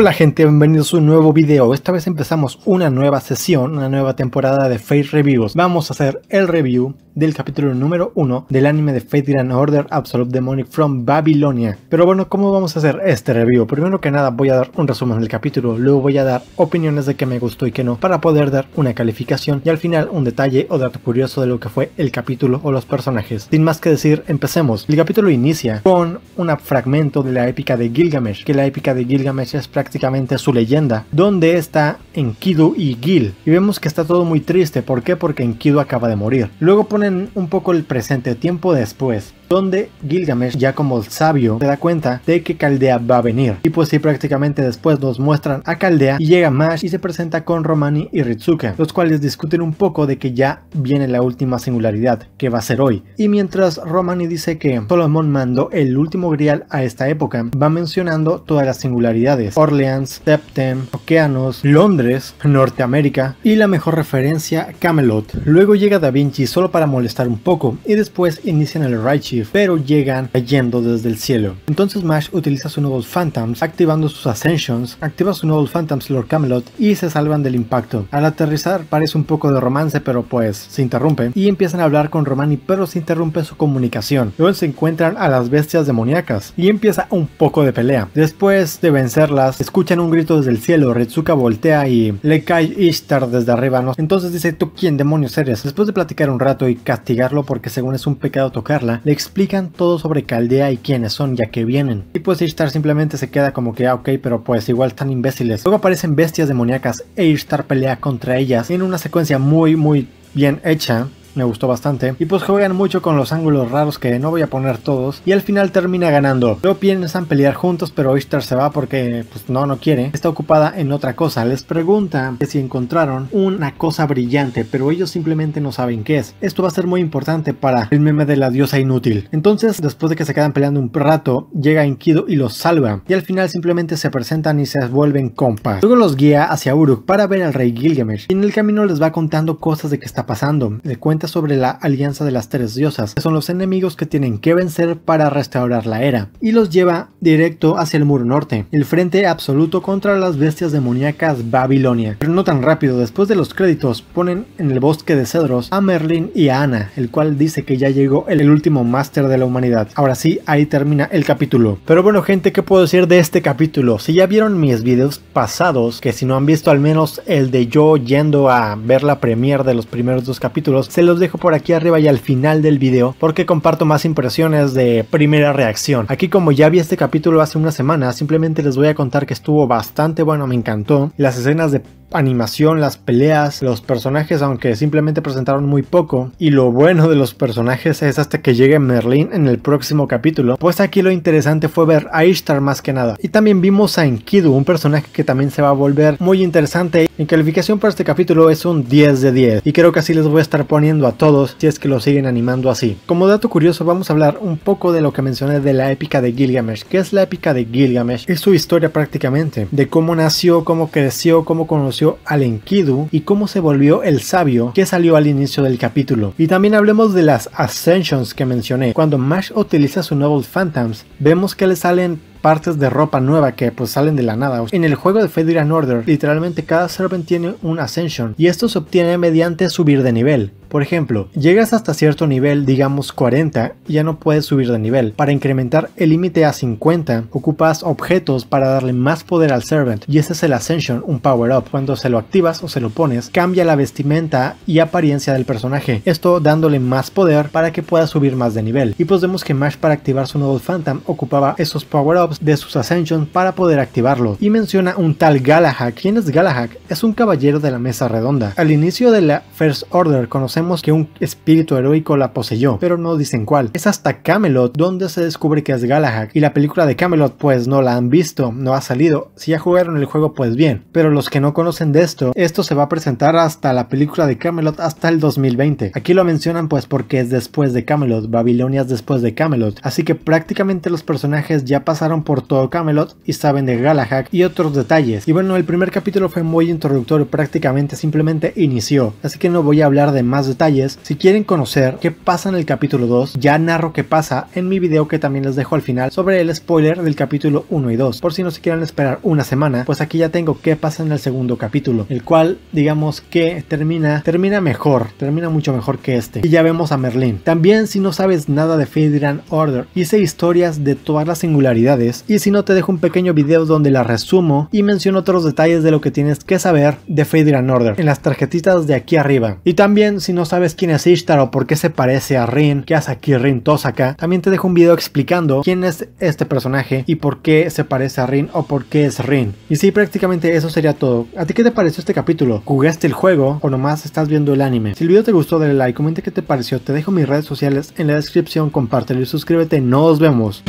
Hola gente, bienvenidos a un nuevo video. Esta vez empezamos una nueva sesión, una nueva temporada de Fate Reviews. Vamos a hacer el review del capítulo número 1 del anime de Fate Grand Order Absolute Demonic from Babylonia. Pero bueno, ¿cómo vamos a hacer este review? Primero que nada voy a dar un resumen del capítulo, luego voy a dar opiniones de qué me gustó y qué no para poder dar una calificación y al final un detalle o dato curioso de lo que fue el capítulo o los personajes. Sin más que decir, empecemos. El capítulo inicia con un fragmento de la épica de Gilgamesh, que la épica de Gilgamesh es prácticamente prácticamente su leyenda, donde está Enkidu y Gil. Y vemos que está todo muy triste, ¿por qué? Porque Enkidu acaba de morir. Luego ponen un poco el presente tiempo después, donde Gilgamesh ya como el sabio se da cuenta de que Caldea va a venir. Y pues sí, prácticamente después nos muestran a Caldea y llega Mash y se presenta con Romani y Ritsuka, los cuales discuten un poco de que ya viene la última singularidad, que va a ser hoy. Y mientras Romani dice que Solomon mandó el último grial a esta época, va mencionando todas las singularidades, Orleans, Septem, Okeanos, Londres, Norteamérica y la mejor referencia Camelot. Luego llega Da Vinci solo para molestar un poco y después inician el Raichi pero llegan cayendo desde el cielo. Entonces Mash utiliza su nuevo Phantoms, activando sus Ascensions, activa su nuevo Phantoms Lord Camelot y se salvan del impacto. Al aterrizar parece un poco de romance, pero pues se interrumpe y empiezan a hablar con Romani, pero se interrumpe su comunicación. Luego se encuentran a las bestias demoníacas y empieza un poco de pelea. Después de vencerlas, escuchan un grito desde el cielo, Retsuka voltea y le cae Ishtar desde arriba, Entonces dice, ¿tú quién demonios eres? Después de platicar un rato y castigarlo porque según es un pecado tocarla, le explican todo sobre Caldea y quiénes son, ya que vienen. Y pues Ishtar simplemente se queda como que, ah, ok, pero pues igual están imbéciles. Luego aparecen bestias demoníacas e Ishtar pelea contra ellas en una secuencia muy, muy bien hecha me gustó bastante. Y pues juegan mucho con los ángulos raros que no voy a poner todos. Y al final termina ganando. Luego piensan pelear juntos, pero Ishtar se va porque pues, no, no quiere. Está ocupada en otra cosa. Les pregunta si encontraron una cosa brillante, pero ellos simplemente no saben qué es. Esto va a ser muy importante para el meme de la diosa inútil. Entonces, después de que se quedan peleando un rato, llega Enkido y los salva. Y al final simplemente se presentan y se vuelven compas. Luego los guía hacia Uruk para ver al rey Gilgamesh. Y en el camino les va contando cosas de qué está pasando. Le cuenta sobre la Alianza de las Tres Diosas, que son los enemigos que tienen que vencer para restaurar la era, y los lleva directo hacia el Muro Norte, el frente absoluto contra las bestias demoníacas Babilonia. Pero no tan rápido, después de los créditos ponen en el bosque de cedros a Merlin y a Ana, el cual dice que ya llegó el último máster de la humanidad. Ahora sí, ahí termina el capítulo. Pero bueno gente, ¿qué puedo decir de este capítulo? Si ya vieron mis videos pasados, que si no han visto al menos el de yo yendo a ver la premiere de los primeros dos capítulos, se los dejo por aquí arriba y al final del video porque comparto más impresiones de primera reacción. Aquí como ya vi este capítulo hace una semana, simplemente les voy a contar que estuvo bastante bueno, me encantó. Las escenas de animación, las peleas, los personajes, aunque simplemente presentaron muy poco. Y lo bueno de los personajes es hasta que llegue Merlin en el próximo capítulo. Pues aquí lo interesante fue ver a Ishtar más que nada. Y también vimos a Enkidu, un personaje que también se va a volver muy interesante. Mi calificación para este capítulo es un 10 de 10. Y creo que así les voy a estar poniendo a todos si es que lo siguen animando así. Como dato curioso vamos a hablar un poco de lo que mencioné de la épica de Gilgamesh. que es la épica de Gilgamesh? Es su historia prácticamente, de cómo nació, cómo creció, cómo conoció a Enkidu y cómo se volvió el sabio que salió al inicio del capítulo. Y también hablemos de las Ascensions que mencioné. Cuando Mash utiliza su Noble Phantoms, vemos que le salen partes de ropa nueva que pues salen de la nada. En el juego de Fate Order, literalmente cada serpiente tiene un Ascension y esto se obtiene mediante subir de nivel. Por ejemplo, llegas hasta cierto nivel, digamos 40, ya no puedes subir de nivel. Para incrementar el límite a 50, ocupas objetos para darle más poder al Servant, y ese es el Ascension, un power-up. Cuando se lo activas o se lo pones, cambia la vestimenta y apariencia del personaje, esto dándole más poder para que pueda subir más de nivel. Y pues vemos que Mash para activar su nuevo Phantom ocupaba esos power-ups de sus Ascensions para poder activarlo. Y menciona un tal Galahad. ¿Quién es Galahad? Es un caballero de la mesa redonda. Al inicio de la First Order conocemos que un espíritu heroico la poseyó, pero no dicen cuál. Es hasta Camelot donde se descubre que es Galahad, y la película de Camelot pues no la han visto, no ha salido, si ya jugaron el juego pues bien, pero los que no conocen de esto, esto se va a presentar hasta la película de Camelot hasta el 2020. Aquí lo mencionan pues porque es después de Camelot, Babilonia es después de Camelot, así que prácticamente los personajes ya pasaron por todo Camelot y saben de Galahad y otros detalles. Y bueno, el primer capítulo fue muy introductorio, prácticamente simplemente inició, así que no voy a hablar de más detalles, si quieren conocer qué pasa en el capítulo 2, ya narro qué pasa en mi video que también les dejo al final sobre el spoiler del capítulo 1 y 2. Por si no se quieren esperar una semana, pues aquí ya tengo qué pasa en el segundo capítulo, el cual digamos que termina, termina mejor, termina mucho mejor que este. Y ya vemos a Merlin. También si no sabes nada de Fate and Order, hice historias de todas las singularidades y si no te dejo un pequeño video donde la resumo y menciono otros detalles de lo que tienes que saber de Fate and Order en las tarjetitas de aquí arriba. Y también si no sabes quién es Ishtar o por qué se parece a Rin, qué hace aquí Rin Tosaka, también te dejo un video explicando quién es este personaje y por qué se parece a Rin o por qué es Rin. Y sí, prácticamente eso sería todo. ¿A ti qué te pareció este capítulo? ¿Jugaste el juego o nomás estás viendo el anime? Si el video te gustó, dale like, comenta qué te pareció, te dejo mis redes sociales en la descripción, compártelo y suscríbete, nos vemos.